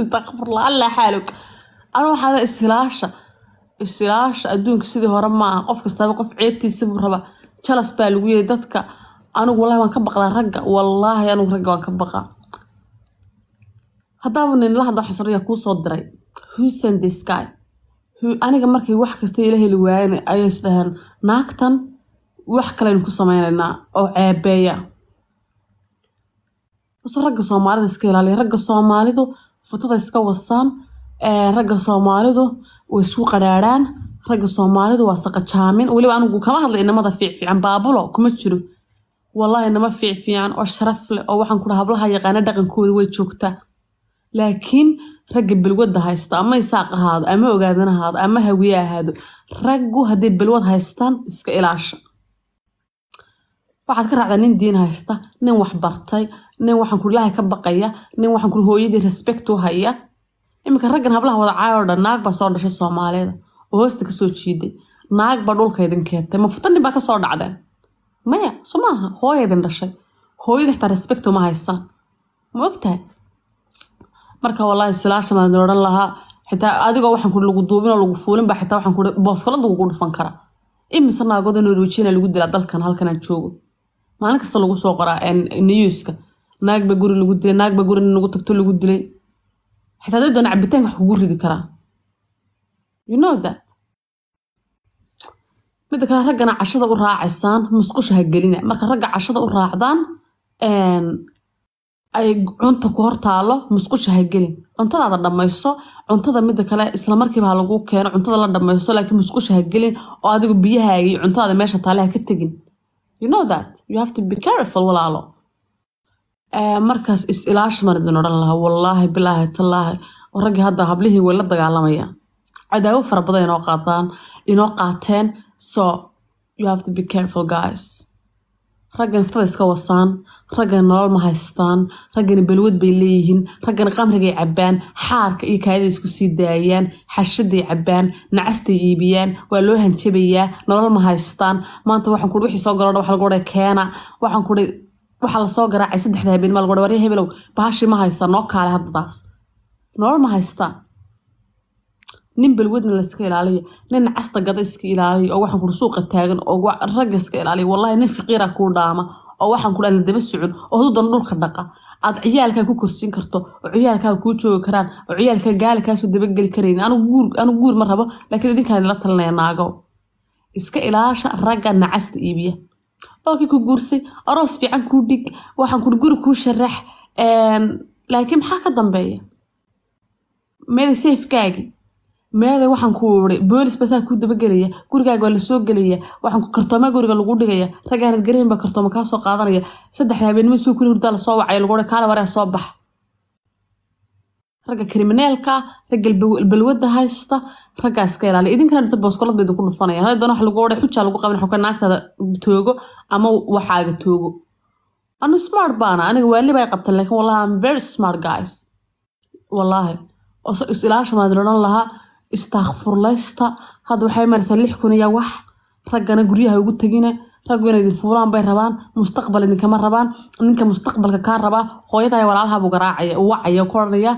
astaqfirullah allah xaalog ana waxaada isilaasha isilaasha adduunka sidii hore maaha qof kastaba qof ceebtiisabuu rabaa jalas baa lagu yeehay dadka anigu wallahi waan ka baqdaa ragga wallaahi anigu ragga waan ka baqa haddaaba nin la hadla xasriya kuu diray husan the sky aniga markay wax kasta ila heli waayeen ayay isdhaheen naagtan wax kalaynu ku samaynaynaa oo ceebeeya base ragga soomaalida iska ilaaliya ragga soomaalidu futada iska wadsaan ragga soomaalidu way isku qadhaadhaan ragga soomaalidu waa saqajaamin weliba anigu kama hadla inamada fiicfiican baabulo kuma jiro wallaahi inama fiicfiican oo sharaf leh oo waxaan ku dhaha hablaha yaqaana dhaqankooda way joogtaa laakiin ragga bilwadda haysta ama isaaq ahaado ama ogaadanahaado ama hawiye ahaado raggu hadday bilwad haystaan iska ilaasha waxaad ka raacdaa nin diin haysta nin wax bartay nin waxaan ku ilaahay ka baqaya nin waxaan ku hooyadii respect u haya iminka raggan hablaha wada caayoo dhan naag baa soo dhashay soomaaliyeeda oo hoosta kasoo jiiday naag baa dhulka idin keentay mafutanin baa kasoo dhacdeen maya so hooya idin dhashay hooyada xitaa respect uma haysaan ma ogtahay marka wallaahi silaashan baan odhan lahaa xitaa adigoo waxaan ku lagu duubin oo lagu fuulin baa xitaa waxaan ku booskoladda kugu dhufan kara imise naagooda noorwijina lagu dilaa dalkan halkan joogo maalin kasta lagu soo qoraa newska naagba guri lagu dilay naagba guri lagu tagto lagu dilay xitaa dad doona cabitaanka wax kugu ridi karaa you know that midda kale raggana cashada u raacaysaan musqusha ha gelina marka ragga cashada u raacdaan ay cunta ku hortaalo musqusha ha gelin cuntadaada dhammayso cuntada midda kale isla ha lagu keeno cuntada la dhammayso laakiin musqusha ha gelin oo adigu biyahaagii cuntadaada meesha taale ha ka tegin you know that you have to be careful walaalo eh, markaas is ilaasha mar odhan lahaa wallaahi bilaahi tallaahi raggii hadda hablihii way la dagaalamayaan cadaawo fara badan inoo qaataan inoo qaateen so you have to be careful guys raggan iftada iska wasaan raggan nolol ma haystaan raggani balwad bay leeyihiin raggani qamrigay cabbaan xaarka iyo kaadiday isku sii daayaan xashaday cabbaan nacastay iibiyaan waa loo hanjabayaa nolol ma haystaan maanta waxaan kuhi wixii soo galodha waxa lagu odhay keena waxaan kuhi waxaa lasoo garaacay saddexda habeen maa lagu odhay warya hebelow bahashi ma haysaa noo kaale haddataas nolol ma haystaan nin balwadna laska ilaaliya nin casta gada iska ilaaliya oo waxaan kuri suuqa taagan oo ragga iska ilaaliya wallahi nin faqiira ah kuu dhaama oo waxaan kudhaa la socon oo haduudan dhulka dhaqa aad ciyaalkaa ku korsiin karto oo ciyaalkaaga kuu joogi karaan oo ciyaalkaa gaali dabageli karayn anigu guur ma rabo laakiin idinkaan ila talinaya naago iska ilaasha ragga nacasta iibiya oo kii ku guursay aroos fiican kuu dhig waxaan kuri guri kuu sharax laakiin maxaa ka dambeeya meeda seefkaagii meeday waxaan ku uri boolis basaa ku dabagelaya gurigaaga waa lasoo gelaya waxaan kartooma guriga lagu dhigaya raggaanad garayn baa kartooma kaa qaadanaya saddexda habeenimo soo kuli hurdaa lasoo wacaya lagu odhan kaala waree soo bax ragga kriminaalka ragga balwadda haysta raggaa iska idinkana dhito booskolad bay idinku dhufanayaan haday wax lagu odhay xujaa lagu qaban waxaa naagtaada toogo ama waxaaga toogo anu smart baana aniga waali bay qabteen wallahi am very smart guys wallaahi is ilaasha maadil lahaa istaakfurlaysta hadda waxay maraysaa lix kun iyo wax raggana guryaha ugu tegine raggu inay idin fuulaan bay rabaan mustaqbal idinkama rabaan ninka mustaqbalka kaa rabaa hooyadaa walaalaha buu garaacaya uu wacaya koranaya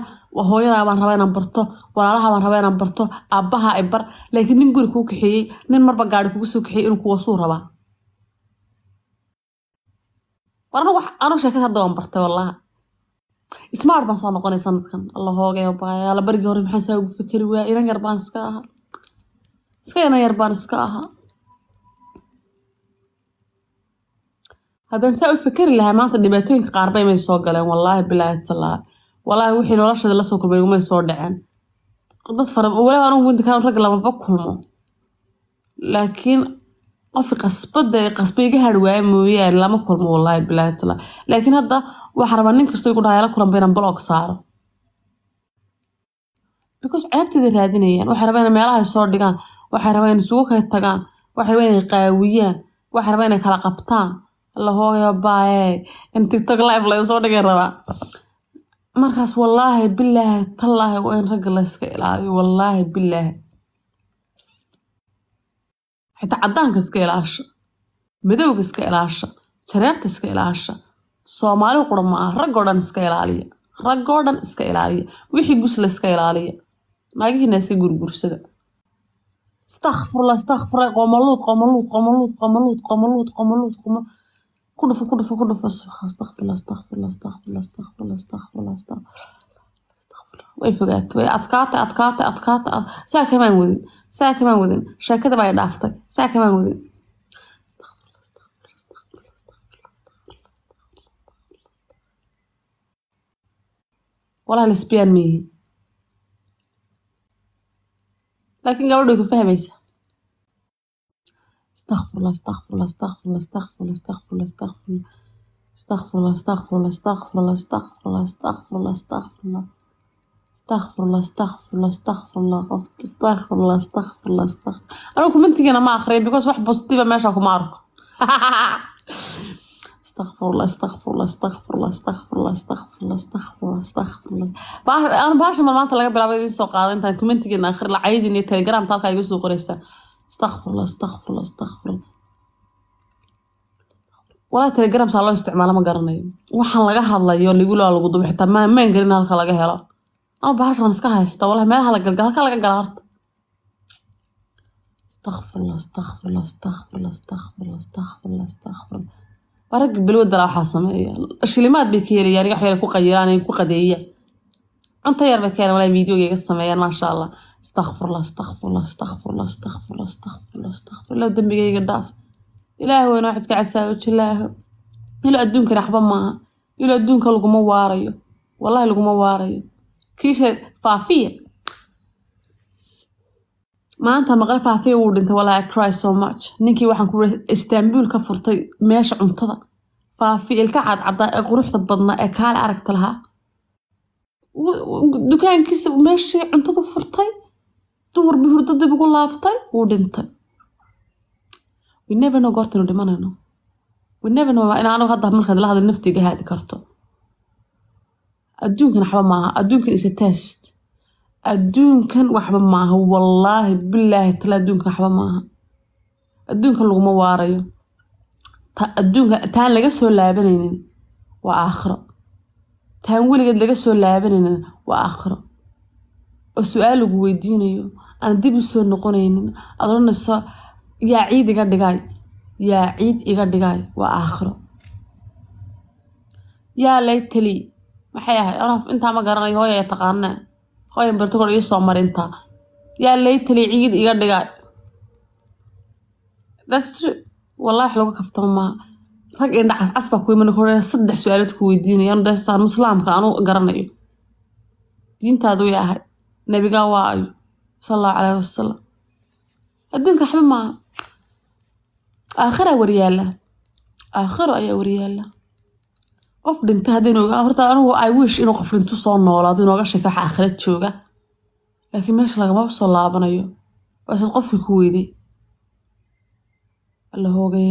hooyadaa baan rabaa inaan barto walaalaha baan rabaa inaan barto aabbaha i bar laakiin nin guri kuu kaxeeyey nin marba gaari kugu soo kaxeeyey inuu kuwasuu rabaa warna wax anuu sheekad hadda waan bartay wallaaha ismaar baan soo noqonay sanadkan alla hoogayo baayaala barigii hore maxaan saa ugu fikeri waaya inan yar baan iska ahaa iska inan yar baan iska ahaa haddaan saa u fekeri lahaa maanta dhibaatooyinka qaarba imay soo galeen wallaahi bilaahi tallaahi wallaahi wixii noloshada lasoo soo kulmay umay soo dhaceen dad fara waliba anuu winta kaan rag lamaba kulmo laakiin qof qasbada qasba iga har waaye mooyaane lama kulmo wallaahi bilaatla laakiin hadda waxaa rabaa nin kastoo igu dhahaa kulanba inaan block saaro because ceebteeda raadinayaan waxay rabaa inay meelaha soo dhigaan waxay rabaa inay isugu kay tagaan waxay rabaa inay qaawiyaan waxay rabaa inay kala qabtaan lahooyo in tiktok live laysoo dhigay rabaa markaas wallaahi bilaahi tallaahi waa in ragga layska ilaaliyo wallaahi bilaahi xitaa cadaanka iska ilaasha madowga iska ilaasha jareerta iska ilaasha soomaali qura ma ah raggoo dhan iska ilaaliya raggoo dhan iska ilaaliya wixii gusla iska ilaaliya naagihiina iska gurgursada istakfurla istakfurla qomaluud qomaluud qomaluud qomaluud qomaluud qomaluud qoma kudhufa kudhufa kudhufa istakfurla istakfurla istakfurla istakfurla istakfurla istakfurla way fogaatay way adkaatay adkaatay adkaatay saa kamaan wadin saa kamaan wadin sheekada baa dhaaftay saa kamaan wadin walahi lisbiyaan miihi laakiin gabadhu way ku fahmaysa استغفر الله استغفر الله استغفر الله استغفر الله استغفر الله استغفر الله استغفر astaqfirullah astaqfirullah astaqfirullah qofka astaqfirullah astaqfirullah astaqfir anigu commentigana ma akhriyo because wax positive meesha kuma arko astaqfirullah astaqfirullah astaqfirullah astaqfirullah astaqfirullah astaqfirullah astaqfirullah baan baasha maanta laga bilaabo idin soo qaada intaan commentigana akhri lacaydin iyo telegram halkaa iga soo qoraysta astaqfirullah astaqfirullah astaqfirullah walaa telegram saa loo isticmaalo ma garanayo waxaan laga hadlayo ligulaa lagu dubo xitaa maan garin halka laga helo ama bahashan iska haysta walahi meelaha la galgal halkaa laga galaa horta astakfirullah astakfirullah astakfirullah astakfirullah astakfirullah astakfirullah waa ragga waxaa sameeya shilimaad bay ka helaya aniga waxyar ku qayiraan ku qadeeyaan cunto yar bay ka walahi videoga iga sameeyaan maasha allah astakfirullah astakfirullah astakfirullah astakfirullah astakfirullah astakfirullah dembigayga dhaaf ilaahu weyna waxid ka jilaaho ilo adduunkana waxba maaha ilo adduunka laguma waarayo wallahi laguma waarayo kiisha faafiya maanta maqle faafiya wuu dhintay walaa cry so much ninkii waxaan ku istanbul ka furtay meesha cuntada faafiya ilka cadcadaa ee quruxda badnaa ee kaale aragta lahaa dukaankiisa meeshii cuntadu furtay duhurba hurdo ugu laabtay wuu dhintay we never know goortaynu dhimanayno we never know waa hadda markaad la hadli naftiiga haadi karto adduunkan waxba maaha adduunkan isa test adduunkan waxba maaha wallaahi bilaahi tala adduunkan waxba maaha adduunkan laguma waarayo adduunka taan laga soo laabanaynin waa aakhiro taan weligeed laga soo laabanaynin waa aakhiro oo su-aal lagu weydiinayo aan dib u soo noqonaynin adoonayso yaa ciid iga dhigaay yaa ciid iga dhigaay waa aakhiro yaa lay tali maxay ahayd araf intaa ma garanayo hooya ay taqaanee hooyan bartogor ii soo mar intaa yaa laytali ciid iga dhigaa wallah lagu kaftama maa rag indhacas casbaa kuiman hore saddex su-aalood ku weydiinaya anudasaan muslaamka anu garanayo diintaadu way ahay nabigaa waayo sal allahu caleyhi wasalam adduunka waxba maaha aakhira waryaala aakhiro ayaa waryaala qof dhintay hadda horta anigu i wish inuu qof dhintu soo noolaado inooga sheeka waxa aakhirad jooga laakiin meesha lagama soo laabanayo baaseed qofkii ku weyday alla hoogay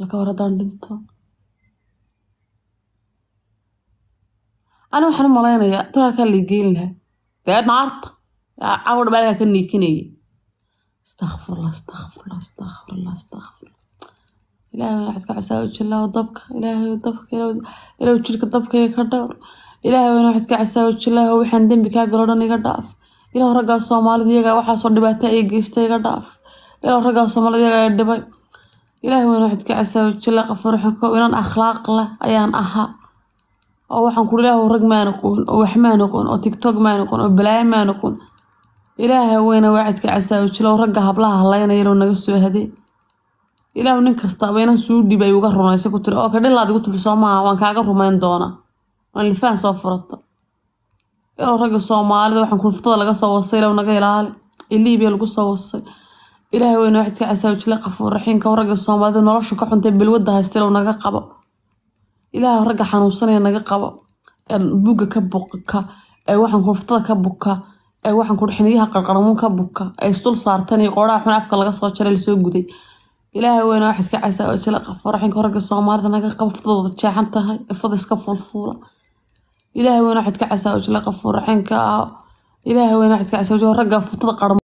laka hor haddaan dhinto ani waxaan u malaynayaa tolaalkaa geyn lahaa dee naarta cawar dhamaalakaa ka niikinayay astakfirullah astakfirullah astakfirullah astakfirullah ilaahay waxaad ka casaawi jilaaw dabka ilaahay dabka ilaahu jirka dabkayga ka dhowr ilaahay wana waxaad ka casaawi jilaaw waxaan dembi kaa galo dhan iga dhaaf ilaahu raggaa soomaalida iyagaa waxaasoo dhibaato ay geysta iga dhaaf ilaahu raggaa soomaalida iyagaa dhibay ilaahay wana waxaad ka casaawi jilaaw qafaruxinkow inan akhlaaq leh ayaan ahaa oo waxaan ku ilaahu rag maa noqon oo wax maa noqon oo tigtog maa noqon oo balaayo maa noqon ilaahay weyna waxaad ka casaawi ragga hablaha halaynaya naga soo hadee ilaah nin kastaaba inan suu dhibay uga runaysa ku tiri oo kadhilaad igu tiri soo maaha waan kaaga rumayn doonaa waan lifaan soo furata ilow ragga soomaalida waxaan kunftada laga soo wasay ilow naga ilaali iliibiya lagu soo wasay ilaahay weyna waxaad ka casaa wajile qafuur raxiimka ragga soomaalida nolosha ka xuntay balwadda haysta ilow naga qabo ilaahay ragga xanuunsanaya naga qabo bugga ka buka ee waxaan kunftada ka buka ee waxaan kudhixiniyaha qarqarmuun ka buka ee isdul saartan iyo qooraha xun afka laga soo jaray lasoo guday إلهي وين واحد كعسى وجل قفر حين كورق الصومار ذا نقا قفضوا تشاحن تهي افضل اسكفوا الفولة إلهي وين واحد كعسى وجل قفر حين كا إلهي وين واحد كعسى وجل رقا افضل قرم